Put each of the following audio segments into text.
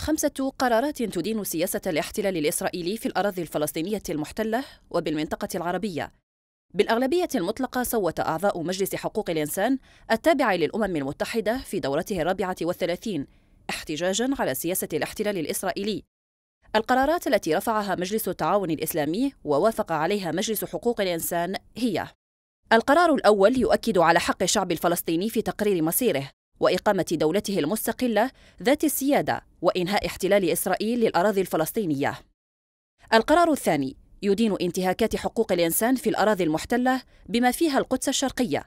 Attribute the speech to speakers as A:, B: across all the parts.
A: خمسة قرارات تدين سياسة الاحتلال الإسرائيلي في الأراضي الفلسطينية المحتلة وبالمنطقة العربية بالأغلبية المطلقة صوت أعضاء مجلس حقوق الإنسان التابع للأمم المتحدة في دورته الرابعة والثلاثين احتجاجا على سياسة الاحتلال الإسرائيلي القرارات التي رفعها مجلس التعاون الإسلامي ووافق عليها مجلس حقوق الإنسان هي القرار الأول يؤكد على حق الشعب الفلسطيني في تقرير مصيره وإقامة دولته المستقلة ذات السيادة وإنهاء احتلال إسرائيل للأراضي الفلسطينية. القرار الثاني يدين انتهاكات حقوق الإنسان في الأراضي المحتلة بما فيها القدس الشرقية.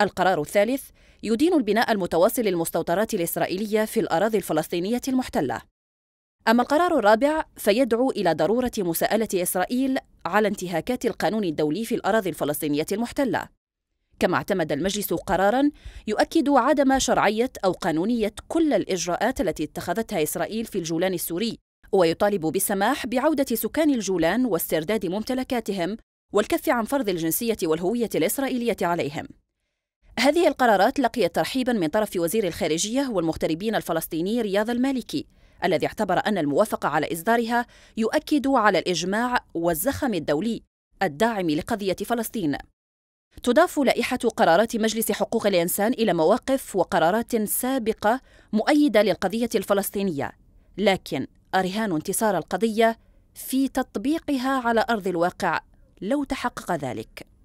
A: القرار الثالث يدين البناء المتواصل للمستوطنات الإسرائيلية في الأراضي الفلسطينية المحتلة. أما القرار الرابع فيدعو إلى ضرورة مساءلة إسرائيل على انتهاكات القانون الدولي في الأراضي الفلسطينية المحتلة كما اعتمد المجلس قرارا يؤكد عدم شرعية أو قانونية كل الإجراءات التي اتخذتها إسرائيل في الجولان السوري ويطالب بالسماح بعودة سكان الجولان واسترداد ممتلكاتهم والكف عن فرض الجنسية والهوية الإسرائيلية عليهم هذه القرارات لقيت ترحيبا من طرف وزير الخارجية والمغتربين الفلسطيني رياض المالكي الذي اعتبر أن الموافقة على إصدارها يؤكد على الإجماع والزخم الدولي الداعم لقضية فلسطين. تضاف لائحة قرارات مجلس حقوق الإنسان إلى مواقف وقرارات سابقة مؤيدة للقضية الفلسطينية، لكن أرهان انتصار القضية في تطبيقها على أرض الواقع لو تحقق ذلك.